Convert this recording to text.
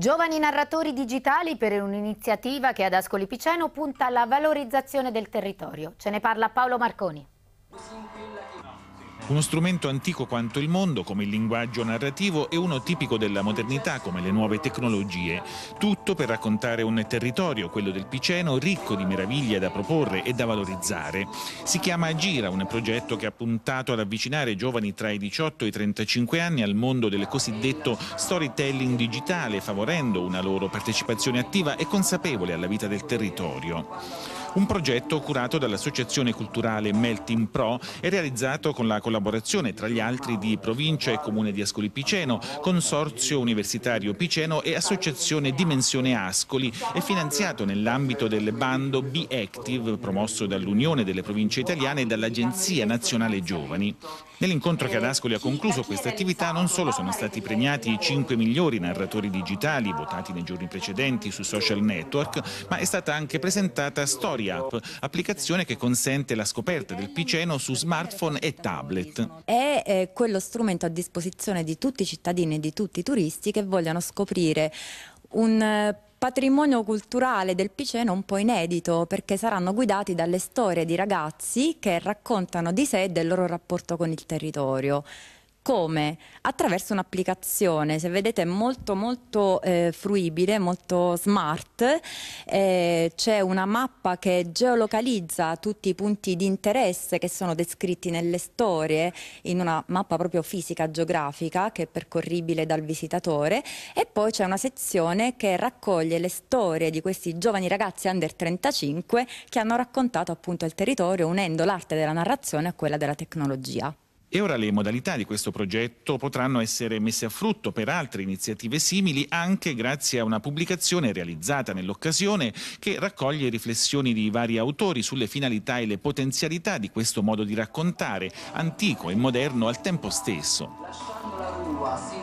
Giovani narratori digitali per un'iniziativa che ad Ascoli Piceno punta alla valorizzazione del territorio. Ce ne parla Paolo Marconi. Uno strumento antico quanto il mondo, come il linguaggio narrativo, e uno tipico della modernità, come le nuove tecnologie. Tutto per raccontare un territorio, quello del Piceno, ricco di meraviglie da proporre e da valorizzare. Si chiama Agira, un progetto che ha puntato ad avvicinare giovani tra i 18 e i 35 anni al mondo del cosiddetto storytelling digitale, favorendo una loro partecipazione attiva e consapevole alla vita del territorio. Un progetto curato dall'associazione culturale Melting Pro e realizzato con la collaborazione tra gli altri di Provincia e Comune di Ascoli Piceno, Consorzio Universitario Piceno e Associazione Dimensione Ascoli e finanziato nell'ambito del bando Be Active promosso dall'Unione delle Province Italiane e dall'Agenzia Nazionale Giovani. Nell'incontro che ad Ascoli ha concluso questa attività non solo sono stati premiati i cinque migliori narratori digitali votati nei giorni precedenti su social network, ma è stata anche presentata Story App, applicazione che consente la scoperta del Piceno su smartphone e tablet. È eh, quello strumento a disposizione di tutti i cittadini e di tutti i turisti che vogliono scoprire un eh, patrimonio culturale del Piceno un po' inedito perché saranno guidati dalle storie di ragazzi che raccontano di sé e del loro rapporto con il territorio. Come? Attraverso un'applicazione, se vedete è molto molto eh, fruibile, molto smart, eh, c'è una mappa che geolocalizza tutti i punti di interesse che sono descritti nelle storie in una mappa proprio fisica geografica che è percorribile dal visitatore e poi c'è una sezione che raccoglie le storie di questi giovani ragazzi under 35 che hanno raccontato appunto il territorio unendo l'arte della narrazione a quella della tecnologia. E ora le modalità di questo progetto potranno essere messe a frutto per altre iniziative simili anche grazie a una pubblicazione realizzata nell'occasione che raccoglie riflessioni di vari autori sulle finalità e le potenzialità di questo modo di raccontare, antico e moderno al tempo stesso.